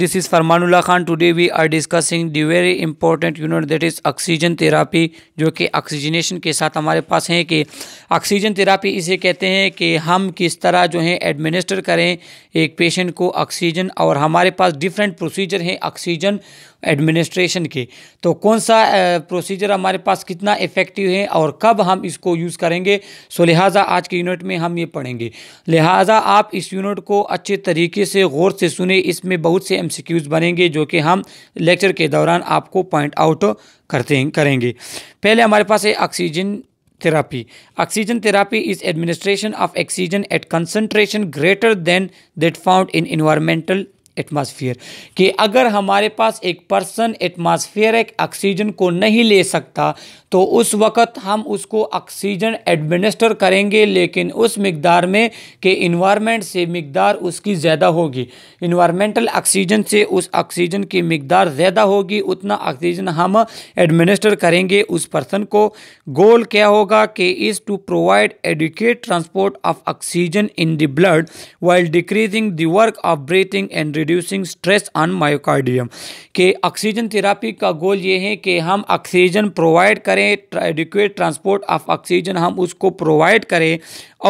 This is Farmanullah Khan today we are discussing the very important unit that is oxygen therapy जो कि oxygenation के साथ हमारे पास है कि ऑक्सीजन थेरापी इसे कहते हैं कि हम किस तरह जो है एडमिनिस्टर करें एक पेशेंट को ऑक्सीजन और हमारे पास डिफरेंट प्रोसीजर हैं ऑक्सीजन एडमिनिस्ट्रेशन के तो कौन सा प्रोसीजर हमारे पास कितना इफेक्टिव है और कब हम इसको यूज़ करेंगे सो लिहाजा आज के यूनिट में हम ये पढ़ेंगे लिहाजा आप इस यूनिट को अच्छे तरीके से गौर से सुने इसमें बहुत से एम बनेंगे जो कि हम लेक्चर के दौरान आपको पॉइंट आउट करते करेंगे पहले हमारे पास है oxygen therapy oxygen therapy is administration of oxygen at concentration greater than that found in environmental atmosphere कि अगर हमारे पास एक पर्सन एटमॉस्फेयर एक ऑक्सीजन को नहीं ले सकता तो उस वक़्त हम उसको ऑक्सीजन एडमिनिस्टर करेंगे लेकिन उस मकदार में कि इन्वामेंट से मकदार उसकी ज़्यादा होगी इन्वामेंटल ऑक्सीजन से उस ऑक्सीजन की मकदार ज़्यादा होगी उतना ऑक्सीजन हम एडमिनिस्टर करेंगे उस पर्सन को गोल क्या होगा कि is to provide adequate transport of oxygen in the blood while decreasing the work of breathing and reducing stress on myocardium के ऑक्सीजन थेरापी का गोल ये है कि हम ऑक्सीजन प्रोवाइड करें एडिक्वेट ट्रांसपोर्ट ऑफ ऑक्सीजन हम उसको प्रोवाइड करें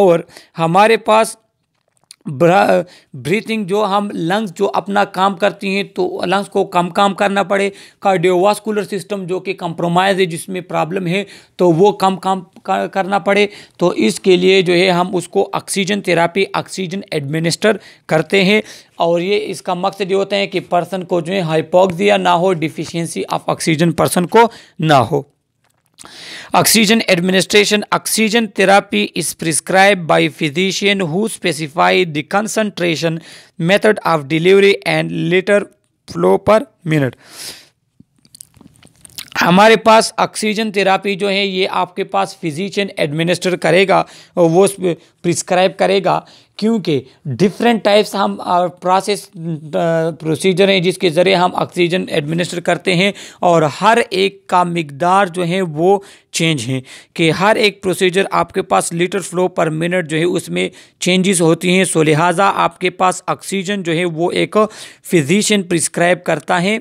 और हमारे पास ब्रीथिंग जो हम लंग्स जो अपना काम करती हैं तो लंग्स को कम काम करना पड़े कार्डियोवास्कुलर सिस्टम जो कि कंप्रोमाइज़ है जिसमें प्रॉब्लम है तो वो कम काम करना पड़े तो इसके लिए जो है हम उसको ऑक्सीजन थेरापी ऑक्सीजन एडमिनिस्टर करते हैं और ये इसका मकसद ये होता है कि पर्सन को जो है हाइपोक्सिया ना हो डिफिशियंसी ऑफ ऑक्सीजन पर्सन को ना हो Oxygen administration Oxygen therapy is prescribed by physician who specify the concentration, method of delivery and liter flow per minute. हमारे पास ऑक्सीजन थेरापी जो है ये आपके पास फिजिशियन एडमिनिस्टर करेगा और वो प्रिस्क्राइब करेगा क्योंकि डिफरेंट टाइप्स हम प्रोसेस प्रोसीजर हैं जिसके ज़रिए हम ऑक्सीजन एडमिनिस्टर करते हैं और हर एक का मकदार जो है वो चेंज है कि हर एक प्रोसीजर आपके पास लीटर फ्लो पर मिनट जो है उसमें चेंजेस होती हैं सो लिहाजा आपके पास ऑक्सीजन जो है वो एक फिजिशियन प्रिस्क्राइब करता है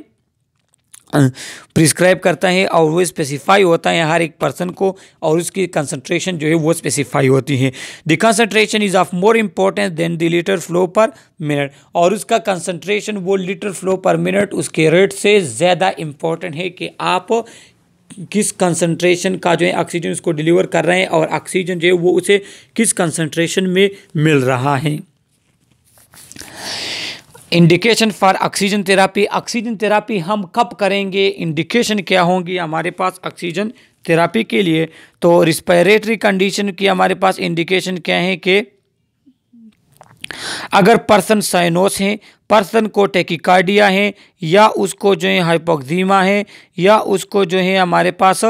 प्रिस्क्राइब करता है और वो स्पेसिफाई होता है हर एक पर्सन को और उसकी कंसनट्रेशन जो है वो स्पेसिफाई होती है the concentration is of more importance than the litre flow per minute और उसका कंसनट्रेशन वो लीटर फ्लो पर मिनट उसके रेट से ज़्यादा इम्पोर्टेंट है कि आप किस कंसनट्रेशन का जो है ऑक्सीजन उसको डिलीवर कर रहे हैं और ऑक्सीजन जो है वो उसे किस कंसनट्रेशन में मिल रहा है indication for oxygen therapy oxygen therapy हम कब करेंगे इंडिकेशन क्या होंगी हमारे पास ऑक्सीजन थेरापी के लिए तो रिस्पायरेटरी कंडीशन की हमारे पास इंडिकेशन क्या है कि अगर पर्सन साइनोस हैं पर्सन को टेकिकार्डिया है या उसको जो है हाइपोक्जीमा है या उसको जो है हमारे पास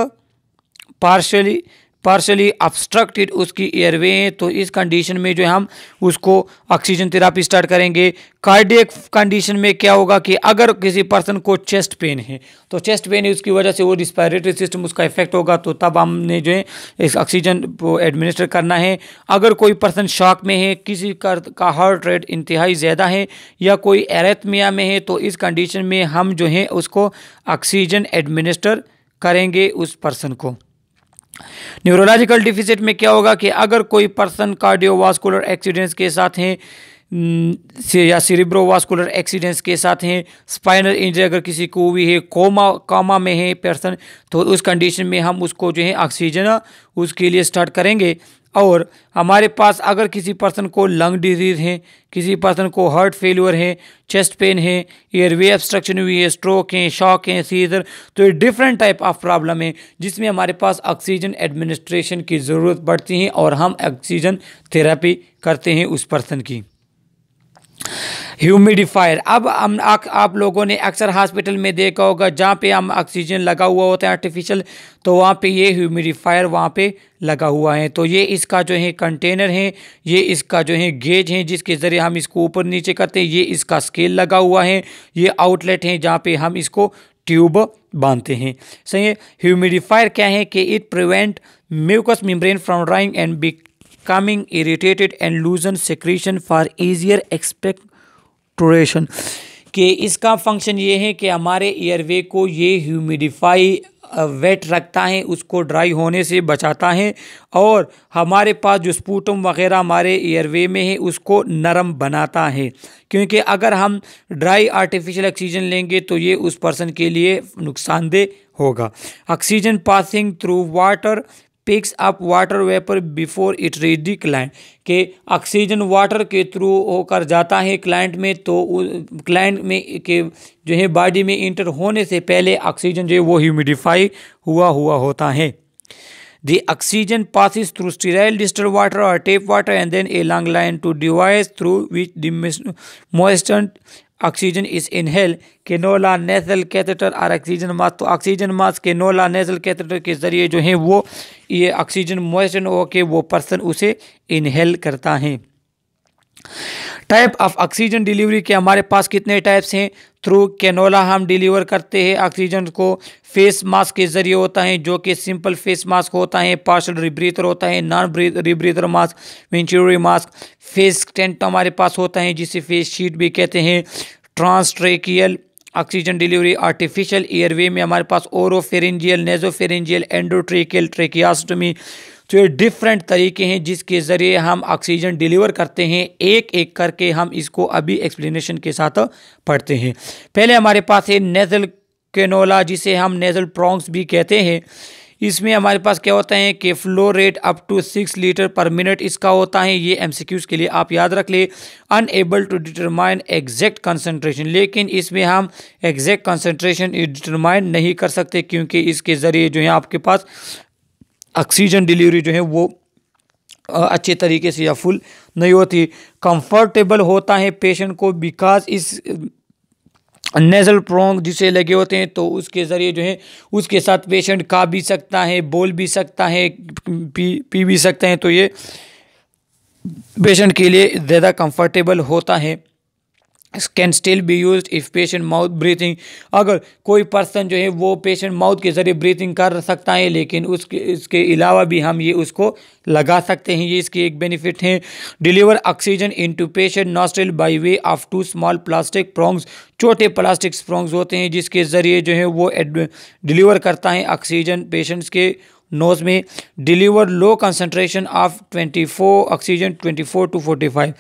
पार्शली पार्शली ऑब्स्ट्रक्टेड उसकी एयरवे हैं तो इस कंडीशन में जो है हम उसको ऑक्सीजन थेरापी स्टार्ट करेंगे कार्डियक कंडीशन में क्या होगा कि अगर किसी पर्सन को चेस्ट पेन है तो चेस्ट पेन है उसकी वजह से वो रिस्पायरेटरी सिस्टम उसका इफेक्ट होगा तो तब हमने जो है इस ऑक्सीजन एडमिनिस्टर करना है अगर कोई पर्सन शॉक में है किसी का, का हार्ट रेट इंतहाई ज़्यादा है या कोई एरेथमिया में है तो इस कंडीशन में हम जो है उसको ऑक्सीजन एडमिनिस्टर करेंगे उस पर्सन को न्यूरोलॉजिकल डिफिसिट में क्या होगा कि अगर कोई पर्सन कार्डियोवास्कुलर एक्सीडेंट्स के साथ हैं या सीरिब्रोवास्कुलर एक्सीडेंट्स के साथ हैं स्पाइनल इंजरी अगर किसी को भी है कोमा कामा में है पर्सन तो उस कंडीशन में हम उसको जो है ऑक्सीजन उसके लिए स्टार्ट करेंगे और हमारे पास अगर किसी पर्सन को लंग डिजीज़ है किसी पर्सन को हार्ट फेलर है चेस्ट पेन है एयरवे ऑब्स्ट्रक्शन हुई है स्ट्रोक है शॉक है सीजर तो ये डिफरेंट टाइप ऑफ प्रॉब्लम है जिसमें हमारे पास ऑक्सीजन एडमिनिस्ट्रेशन की ज़रूरत पड़ती है और हम ऑक्सीजन थेरेपी करते हैं उस पर्सन की ह्यूमिडिफायर अब हम आप लोगों ने अक्सर हॉस्पिटल में देखा होगा जहाँ पे हम ऑक्सीजन लगा हुआ होता है आर्टिफिशियल तो वहाँ पे ये ह्यूमिडिफायर वहाँ पे लगा हुआ है तो ये इसका जो है कंटेनर है ये इसका जो है गेज है जिसके ज़रिए हम इसको ऊपर नीचे करते हैं ये इसका स्केल लगा हुआ है ये आउटलेट है जहाँ पर हम इसको ट्यूब बांधते हैं सही है ह्यूमिडिफायर क्या है कि it prevent mucous membrane from drying and becoming irritated and loosen secretion for easier expectoration कि इसका फंक्शन ये है कि हमारे एयरवे को ये ह्यूमिडिफाई वेट रखता है उसको ड्राई होने से बचाता है और हमारे पास जो स्पूटम वगैरह हमारे एयरवे में है उसको नरम बनाता है क्योंकि अगर हम ड्राई आर्टिफिशियल ऑक्सीजन लेंगे तो ये उस पर्सन के लिए नुकसानदेह होगा oxygen passing through water picks up water vapour before it reach the client के ऑक्सीजन वाटर के थ्रू होकर जाता है क्लाइंट में तो क्लाइंट में के जो है बॉडी में इंटर होने से पहले ऑक्सीजन जो है वो ह्यूमिडिफाई हुआ हुआ होता है the oxygen passes through sterile distilled water और tap water and then a long line to device through which this oxygen is inhale cannula nasal catheter और ऑक्सीजन मास्क तो oxygen mask cannula nasal catheter के ज़रिए जो है वो ये oxygen motion हो के वो पर्सन उसे इनहेल करता है टाइप ऑफ ऑक्सीजन डिलीवरी के हमारे पास कितने टाइप्स हैं थ्रू कैनोला हम डिलीवर करते हैं ऑक्सीजन को फेस मास्क के ज़रिए होता है जो कि सिंपल फेस मास्क होता है पार्शल रिब्रीथर होता है non rebreather mask venturi mask face tent हमारे पास होता है जिसे फेस शीट भी कहते हैं transtracheal oxygen delivery artificial airway में हमारे पास ओरोफेरेंजियल नेजोफेरेंजियल एंडोट्रेकियल ट्रेकियास्टमी तो ये डिफरेंट तरीके हैं जिसके ज़रिए हम ऑक्सीजन डिलीवर करते हैं एक एक करके हम इसको अभी एक्सप्लेनेशन के साथ पढ़ते हैं पहले हमारे पास है नेजल केनोला जिसे हम नेजल प्रॉन्ग्स भी कहते हैं इसमें हमारे पास क्या होता है कि flow rate up to six litre per minute इसका होता है ये एम के लिए आप याद रख ले unable to determine exact concentration लेकिन इसमें हम एग्जैक्ट कंसनट्रेशन डिटरमाइन नहीं कर सकते क्योंकि इसके ज़रिए जो है आपके पास ऑक्सीजन डिलीवरी जो है वो अच्छे तरीके से या फुल नहीं होती कंफर्टेबल होता है पेशेंट को बिकॉज इस नेज़ल प्रोंग जिसे लगे होते हैं तो उसके ज़रिए जो है उसके साथ पेशेंट खा भी सकता है बोल भी सकता है पी पी भी सकते हैं तो ये पेशेंट के लिए ज़्यादा कंफर्टेबल होता है can still be use if patient mouth breathing अगर कोई पर्सन जो है वो पेशेंट माउथ के ज़रिए ब्रीथिंग कर सकता है लेकिन उसके इसके अलावा भी हम ये उसको लगा सकते हैं ये इसकी एक बेनिफिट है deliver oxygen into patient nostril by way of two small plastic prongs छोटे प्लास्टिक स्प्रोंग्स होते हैं जिसके ज़रिए जो है वो डिलीवर करता है ऑक्सीजन पेशेंट्स के नोज में deliver low concentration of 24 oxygen 24 to 45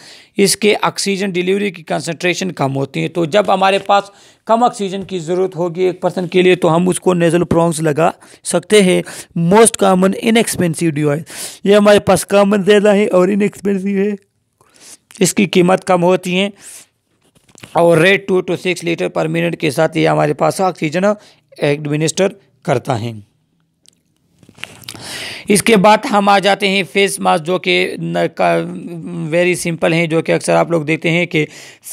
इसके ऑक्सीजन डिलीवरी की कंसनट्रेशन कम होती है तो जब हमारे पास कम ऑक्सीजन की ज़रूरत होगी एक पर्सन के लिए तो हम उसको नेजल प्रोंग्स लगा सकते हैं मोस्ट कॉमन इनएक्सपेंसिव डिवाइस ये हमारे पास कॉमन ज़्यादा है और इनएक्सपेंसिव है इसकी कीमत कम होती है और rate two to six litre per minute के साथ ये हमारे पास ऑक्सीजन एडमिनिस्टर करता है इसके बाद हम आ जाते हैं फेस मास्क जो कि वेरी सिंपल हैं जो कि अक्सर आप लोग देखते हैं कि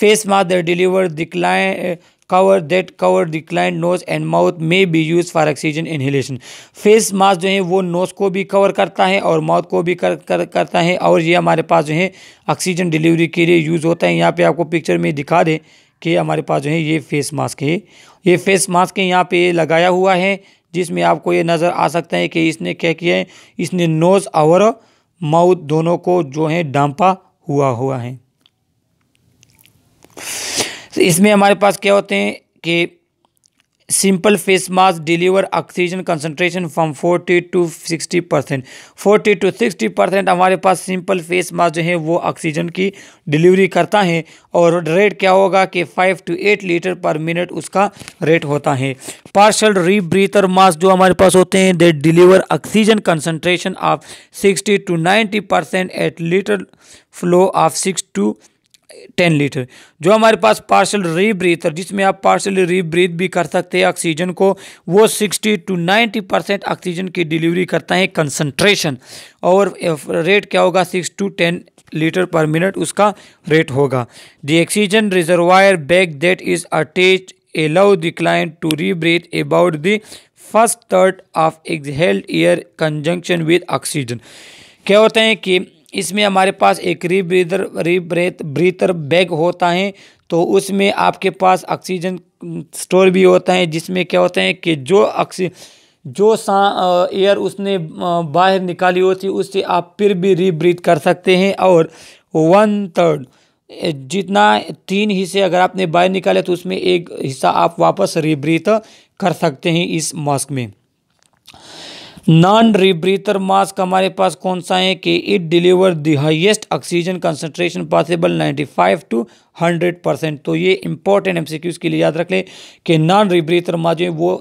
फेस मास्क डिलीवर दिक्लाएँ cover that cover declined nose and mouth may be use for oxygen inhalation face mask जो है वो नोज को भी कवर करता है और माउथ को भी कर, कर करता है और ये हमारे पास जो है ऑक्सीजन डिलीवरी के लिए यूज़ होता है यहाँ पे आपको पिक्चर में दिखा दें कि हमारे पास जो है ये फेस मास्क है ये फेस मास्क है यहाँ पे लगाया हुआ है जिसमें आपको ये नज़र आ सकता है कि इसने क्या किया है इसने नोज़ और माउथ दोनों को जो है डांपा हुआ हुआ है इसमें हमारे पास क्या होते हैं कि simple face mask deliver oxygen concentration from 40 to 60 percent forty to sixty percent हमारे पास सिंपल फेस मास्क जो है वो ऑक्सीजन की डिलीवरी करता है और रेट क्या होगा कि five to eight litre per minute उसका रेट होता है पार्शल रीब्रीथर मास्क जो हमारे पास होते हैं they deliver oxygen concentration of sixty to ninety percent at litre flow of six to ten litre जो हमारे पास पार्सल रीब्रीथर जिसमें आप पार्सल रीब्रीथ भी कर सकते हैं ऑक्सीजन को वो sixty to ninety percent oxygen की डिलीवरी करता है कंसनट्रेशन और रेट क्या होगा six to ten litre per minute उसका रेट होगा the oxygen reservoir bag that is attach allow the client to rebreathe about the first third of exhaled air conjunction with oxygen क्या होता है कि इसमें हमारे पास एक रीब्रीदर रीब्रेथ ब्रीथर बैग होता है तो उसमें आपके पास ऑक्सीजन स्टोर भी होता है जिसमें क्या होता है कि जो ऑक्सी जो सा एयर उसने बाहर निकाली होती है उससे आप फिर भी रीब्रीथ कर सकते हैं और वन थर्ड जितना तीन हिस्से अगर आपने बाहर निकाले तो उसमें एक हिस्सा आप वापस रीब्रीथ कर सकते हैं इस मास्क में नॉन रिब्रीथर मास्क हमारे पास कौन सा है कि it deliver the highest oxygen concentration possible 95 to 100 percent तो ये इंपॉर्टेंट एम के लिए याद रख लें कि नॉन रिब्रीथर मास्क जो वो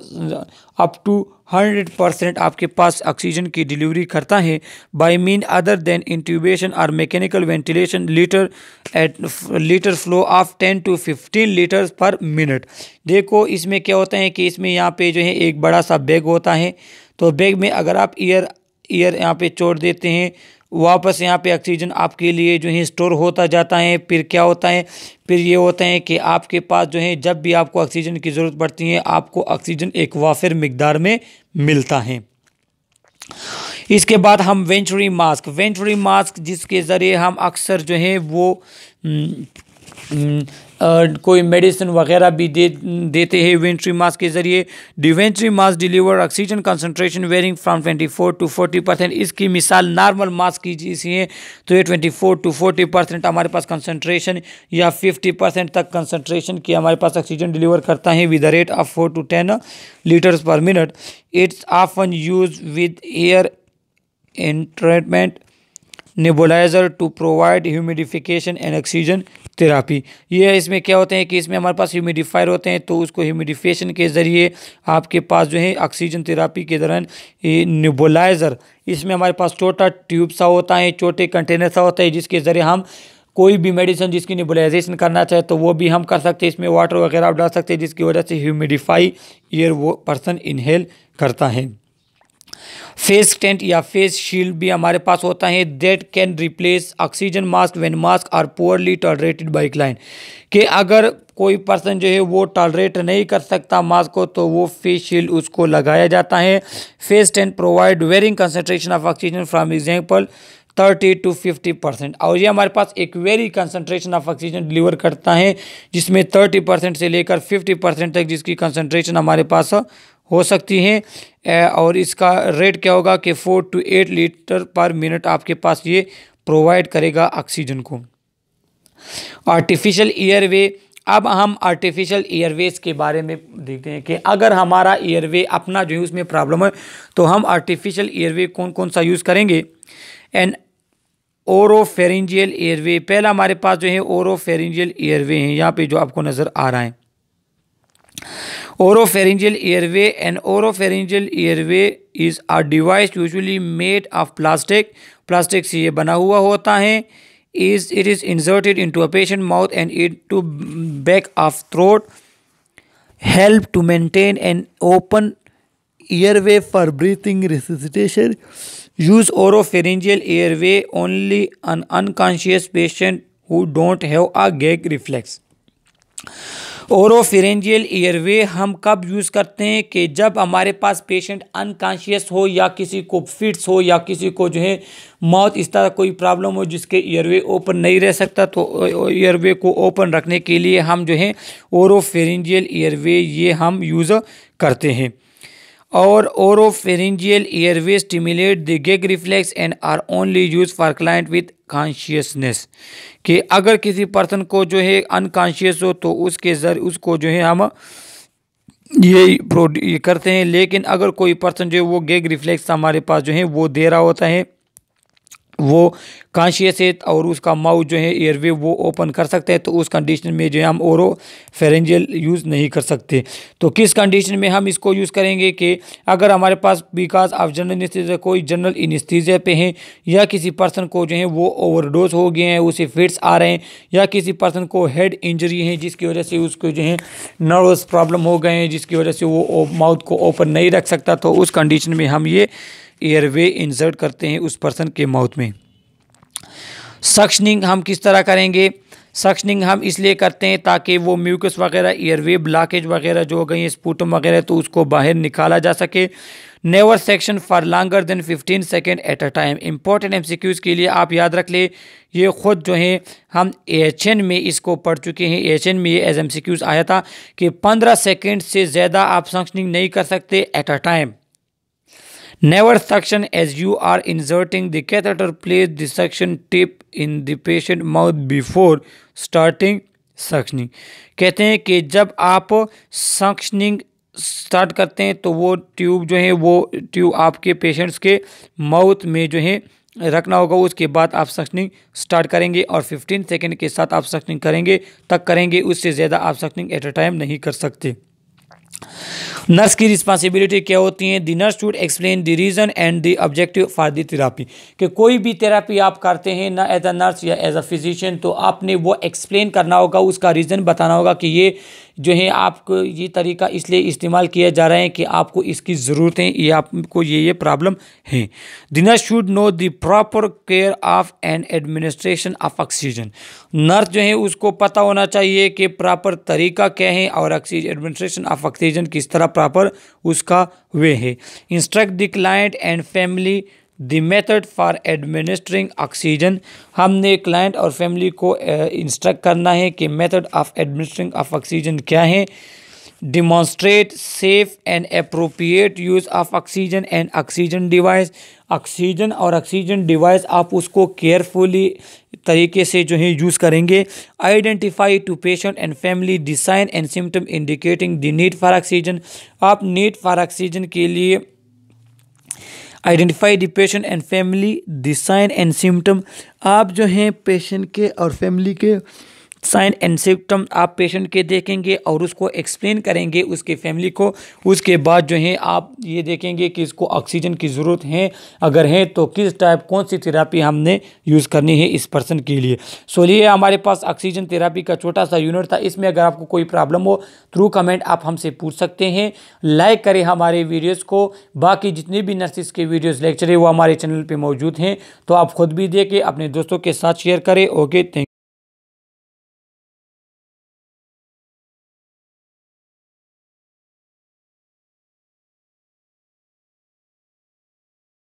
अप टू 100 परसेंट आपके पास ऑक्सीजन की डिलीवरी करता है by mean other than intubation और mechanical ventilation litre at litre flow of 10 to 15 litre per minute देखो इसमें क्या होता है कि इसमें यहाँ पे जो है एक बड़ा सा बैग होता है तो बैग में अगर आप ईयर ईयर यहाँ पे छोड़ देते हैं वापस यहाँ पे ऑक्सीजन आपके लिए जो है स्टोर होता जाता है फिर क्या होता है फिर ये होता है कि आपके पास जो है जब भी आपको ऑक्सीजन की ज़रूरत पड़ती है आपको ऑक्सीजन एक वाफिर मकदार में मिलता है इसके बाद हम वेंचुरी मास्क वेंचुरी मास्क जिसके ज़रिए हम अक्सर जो है वो हम्म, हम्म, कोई मेडिसिन वगैरह भी दे देते हैं वेंट्री मास के ज़रिए the venturi mask deliver oxygen concentration varying from twenty four to forty percent इसकी मिसाल नॉर्मल मास की है तो ये twenty four to forty percent हमारे पास कंसनट्रेशन या फिफ्टी परसेंट तक कंसनट्रेशन की हमारे पास ऑक्सीजन डिलीवर करता है with the rate of four to ten litres per minute it's often use with air entrainment nebulizer to provide humidification and oxygen therapy ये है इसमें क्या होते हैं कि इसमें हमारे पास ह्यूमिडिफायर होते हैं तो उसको ह्यूमिडिफिकेशन के ज़रिए आपके पास जो है ऑक्सीजन थेरापी के दौरान नेबोलाइजर इसमें हमारे पास छोटा ट्यूब सा होता है छोटे कंटेनर सा होता है जिसके ज़रिए हम कोई भी मेडिसिन जिसकी नेबोलाइजेशन करना चाहे तो वो भी हम कर सकते हैं इसमें वाटर वगैरह आप डाल सकते हैं जिसकी वजह से ह्यूमिडिफाई एयर वो पर्सन इनहेल करता है फेस टेंट या फेस शील्ड भी हमारे पास होता है that can replace oxygen mask when mask are poorly tolerated bike line कि अगर कोई पर्सन जो है वो टॉलरेट नहीं कर सकता मास्क को तो वो फेस शील्ड उसको लगाया जाता है face tent provide varying concentration of oxygen from example thirty to fifty percent और ये हमारे पास एक very concentration of oxygen deliver करता है जिसमें थर्टी परसेंट से लेकर फिफ्टी परसेंट तक जिसकी कंसनट्रेशन हमारे पास हो सकती है और इसका रेट क्या होगा कि four to eight litre per minute आपके पास ये प्रोवाइड करेगा ऑक्सीजन को आर्टिफिशियल ईयरवे अब हम आर्टिफिशियल ईयरवेज के बारे में देखते हैं कि अगर हमारा ईयरवे अपना जो है उसमें प्रॉब्लम है तो हम आर्टिफिशियल ईयरवे कौन कौन सा यूज़ करेंगे एंड ओरो फेरेंजियल एयरवे पहला हमारे पास जो है ओरो फेरेंजियल एयरवे हैं यहाँ पे जो आपको नज़र आ रहा है oropharyngeal airway and oropharyngeal airway is a device usually made of plastic plastic से ये बना हुआ होता है is it is inserted into a patient mouth and it to back of throat help to maintain an open airway for breathing resuscitation use oropharyngeal airway only an unconscious patient who don't have a gag reflex oropharyngeal airway हम कब use करते हैं कि जब हमारे पास patient unconscious हो या किसी को फिट्स हो या किसी को जो है मौत इस तरह कोई प्रॉब्लम हो जिसके एयरवे ओपन नहीं रह सकता तो एयरवे को ओपन रखने के लिए हम जो है ओरोफेरेंजियल एयरवे ये हम यूज़ करते हैं और oropharyngeal airway stimulate the gag reflex and are only use for client with consciousness कि अगर किसी पर्सन को जो है अनकॉन्शियस हो तो उसके जर उसको जो है हम ये प्रोड्यू करते हैं लेकिन अगर कोई पर्सन जो है वो गेग रिफ्लेक्स हमारे पास जो है वो दे रहा होता है वो कॉन्शियस और उसका माउथ जो है एयरवे वो ओपन कर सकते हैं तो उस कंडीशन में जो है हम और फेरेंजियल यूज़ नहीं कर सकते तो किस कंडीशन में हम इसको यूज़ करेंगे कि अगर हमारे पास बिकॉज ऑफ जनरल इनस्थीजिया कोई जनरल इनस्थीजिया पे हैं या किसी पर्सन को जो है वो ओवरडोज हो गए हैं उसे फिट्स आ रहे हैं या किसी पर्सन को हेड इंजरी है जिसकी वजह से उसको जो है नर्वस प्रॉब्लम हो गए हैं जिसकी वजह से वो माउथ को ओपन नहीं रख सकता तो उस कंडीशन में हम ये एयरवे इंसर्ट करते हैं उस पर्सन के माउथ में सक्शनिंग हम किस तरह करेंगे सक्शनिंग हम इसलिए करते हैं ताकि वो म्यूकस वगैरह एयरवे ब्लॉकेज वगैरह जो हो गई हैं स्पूटम वगैरह तो उसको बाहर निकाला जा सके never suction for longer than 15 second at a time important एम के लिए आप याद रख ले ये ख़ुद जो है हम एच में इसको पढ़ चुके हैं एच में ये एज एम आया था कि पंद्रह सेकेंड से ज़्यादा आप सक्शनिंग नहीं कर सकते at a time Never suction as you are inserting the catheter. Place the suction tip in the patient mouth before starting suctioning कहते हैं कि जब आप सक्शनिंग स्टार्ट करते हैं तो वो ट्यूब जो है वो ट्यूब आपके पेशेंट्स के माउथ में जो है रखना होगा उसके बाद आप सक्शनिंग स्टार्ट करेंगे और 15 सेकंड के साथ आप सक्शनिंग करेंगे तक करेंगे उससे ज़्यादा आप सक्शनिंग एट अ टाइम नहीं कर सकते नर्स की रिस्पांसिबिलिटी क्या होती है the nurse should explain the reason and the objective for the therapy कि कोई भी थेरापी आप करते हैं ना एज अ नर्स या एज अ फिजिशियन तो आपने वो एक्सप्लेन करना होगा उसका रीज़न बताना होगा कि ये जो है आपको ये तरीका इसलिए इस्तेमाल किया जा रहा है कि आपको इसकी ज़रूरत है ये आपको ये ये प्रॉब्लम है the nurse should know the proper care of and administration of oxygen nurse जो है उसको पता होना चाहिए कि प्रॉपर तरीका क्या है और ऑक्सीजन एडमिनिस्ट्रेशन ऑफ ऑक्सीजन किस तरह प्रॉपर उसका वे है instruct the client and family the method for administering oxygen हमने क्लाइंट और फैमिली को इंस्ट्रक्ट करना है कि method of administering of oxygen क्या है demonstrate safe and appropriate use of oxygen and oxygen device oxygen और ऑक्सीजन डिवाइस आप उसको केयरफुली तरीके से जो है यूज़ करेंगे identify to patient and family the sign and symptom indicating the need for oxygen आप नीड फॉर ऑक्सीजन के लिए identify the patient and family the sign and symptom आप जो हैं पेशेंट के और फैमिली के साइन एंड सिम्टम आप पेशेंट के देखेंगे और उसको एक्सप्लेन करेंगे उसके फैमिली को उसके बाद जो है आप ये देखेंगे कि इसको ऑक्सीजन की ज़रूरत है अगर है तो किस टाइप कौन सी थेरापी हमने यूज़ करनी है इस पर्सन के लिए सो ये हमारे पास ऑक्सीजन थेरापी का छोटा सा यूनिट था इसमें अगर आपको कोई प्रॉब्लम हो थ्रू कमेंट आप हमसे पूछ सकते हैं लाइक करें हमारे वीडियोज़ को बाकी जितने भी नर्सिस के वीडियोज़ लेक्चर है वो हमारे चैनल पर मौजूद हैं तो आप खुद भी देखें अपने दोस्तों के साथ शेयर करें ओके थैंक